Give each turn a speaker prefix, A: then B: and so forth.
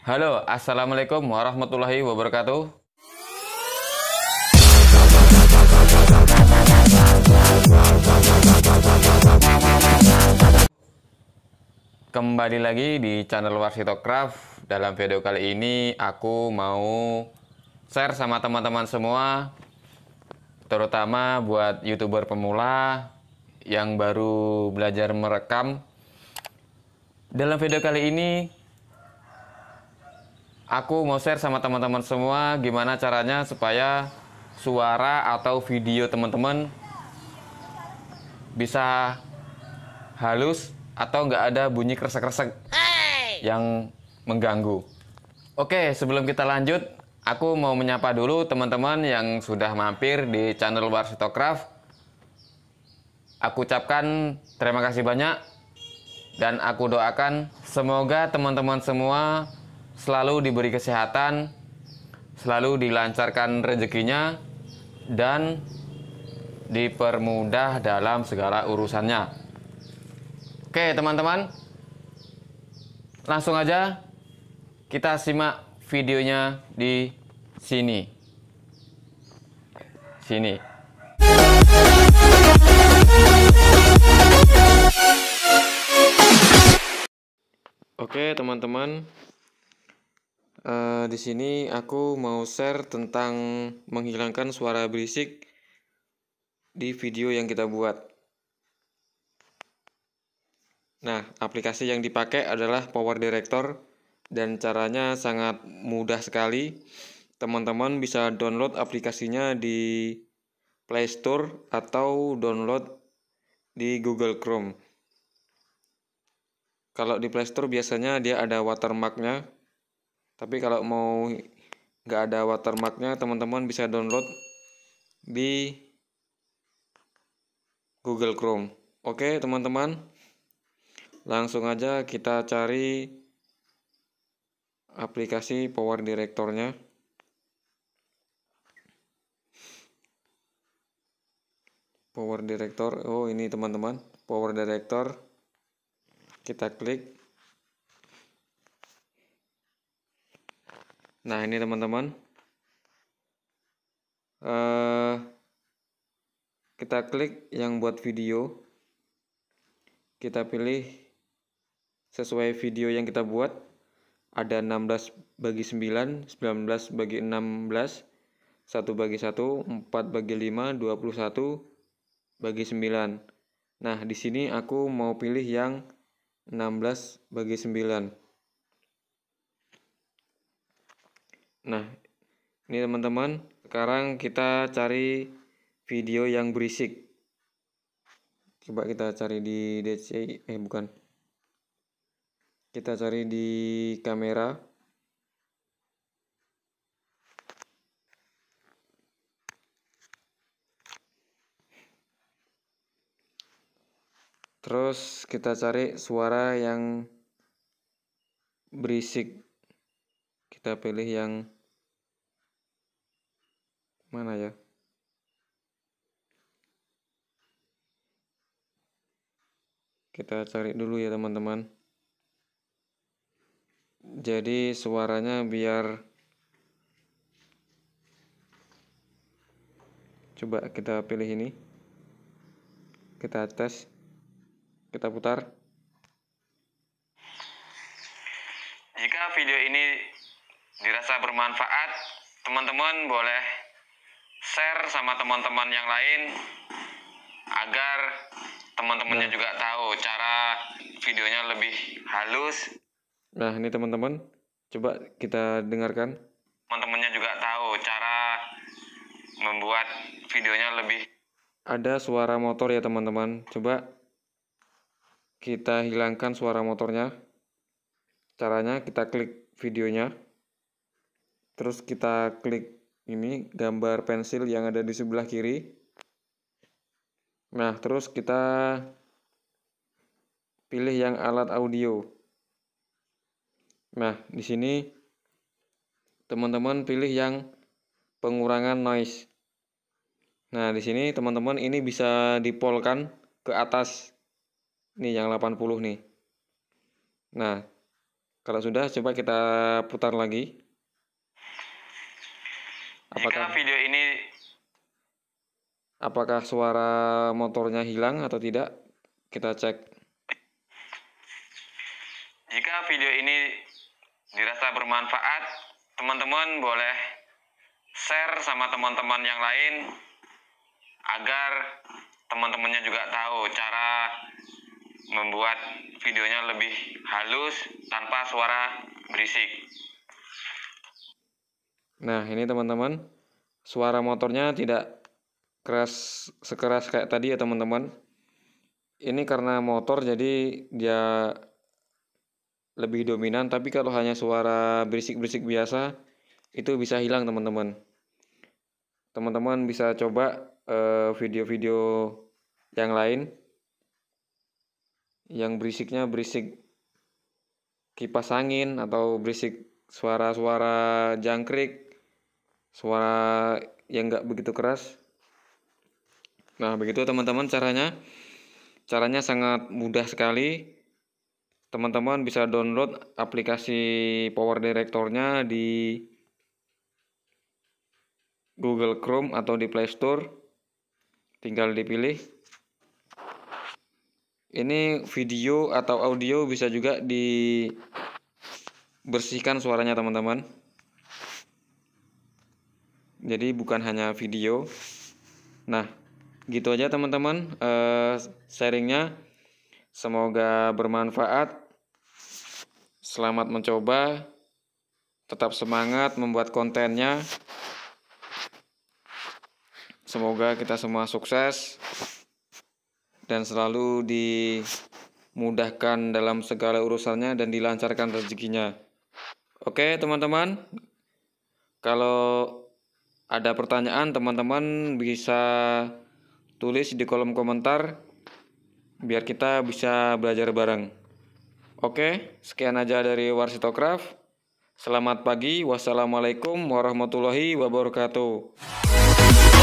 A: Halo, Assalamualaikum warahmatullahi wabarakatuh. Kembali lagi di channel Warsitocraft Dalam video kali ini aku mau share sama teman-teman semua Terutama buat youtuber pemula Yang baru belajar merekam Dalam video kali ini aku mau share sama teman-teman semua gimana caranya supaya suara atau video teman-teman bisa halus atau nggak ada bunyi kresek-kresek yang mengganggu. Oke, sebelum kita lanjut, aku mau menyapa dulu teman-teman yang sudah mampir di channel Warsitocraft. Aku ucapkan terima kasih banyak dan aku doakan semoga teman-teman semua selalu diberi kesehatan, selalu dilancarkan rezekinya, dan dipermudah dalam segala urusannya. Oke, teman-teman, langsung aja kita simak videonya di sini. Sini. Eh, di sini aku mau share tentang menghilangkan suara berisik di video yang kita buat. Nah, aplikasi yang dipakai adalah Power Director dan caranya sangat mudah sekali. Teman-teman bisa download aplikasinya di Play Store atau download di Google Chrome. Kalau di Play Store biasanya dia ada watermarknya, tapi kalau mau nggak ada watermarknya teman-teman bisa download di Google Chrome oke teman-teman langsung aja kita cari aplikasi Power Directornya Power Director oh ini teman-teman Power Director kita klik Nah ini teman-teman uh, kita klik yang buat video kita pilih sesuai video yang kita buat ada 16 bagi 9 19 bagi 16 1 bagi 1 4 bagi 5 21 bagi 9 nah di sini aku mau pilih yang 16 bagi 9 Nah, ini teman-teman, sekarang kita cari video yang berisik. Coba kita cari di DC, eh bukan. Kita cari di kamera. Terus kita cari suara yang berisik kita pilih yang mana ya kita cari dulu ya teman-teman jadi suaranya biar coba kita pilih ini kita tes kita putar jika video ini dirasa bermanfaat, teman-teman boleh share sama teman-teman yang lain agar teman-temannya nah. juga tahu cara videonya lebih halus. Nah, ini teman-teman, coba kita dengarkan. Teman-temannya juga tahu cara membuat videonya lebih ada suara motor ya teman-teman. Coba kita hilangkan suara motornya. Caranya kita klik videonya terus kita klik ini gambar pensil yang ada di sebelah kiri nah terus kita pilih yang alat audio nah di sini teman-teman pilih yang pengurangan noise nah di sini teman-teman ini bisa dipolkan ke atas nih yang 80 nih nah kalau sudah coba kita putar lagi Ya, apakah Jika video ini apakah suara motornya hilang atau tidak? Kita cek. Jika video ini dirasa bermanfaat, teman-teman boleh share sama teman-teman yang lain agar teman-temannya juga tahu cara membuat videonya lebih halus tanpa suara berisik. Nah, ini teman-teman, suara motornya tidak keras sekeras kayak tadi ya teman-teman. Ini karena motor jadi dia lebih dominan, tapi kalau hanya suara berisik-berisik biasa itu bisa hilang teman-teman. Teman-teman bisa coba eh, video-video uh, yang lain yang berisiknya berisik kipas angin atau berisik suara-suara jangkrik suara yang nggak begitu keras nah begitu teman-teman caranya caranya sangat mudah sekali teman-teman bisa download aplikasi Power Directornya di Google Chrome atau di Play Store tinggal dipilih ini video atau audio bisa juga dibersihkan suaranya teman-teman jadi bukan hanya video nah gitu aja teman-teman uh, sharingnya semoga bermanfaat selamat mencoba tetap semangat membuat kontennya semoga kita semua sukses dan selalu dimudahkan dalam segala urusannya dan dilancarkan rezekinya oke teman-teman kalau ada pertanyaan teman-teman bisa tulis di kolom komentar biar kita bisa belajar bareng. Oke, sekian aja dari Warsitocraft. Selamat pagi, wassalamualaikum warahmatullahi wabarakatuh.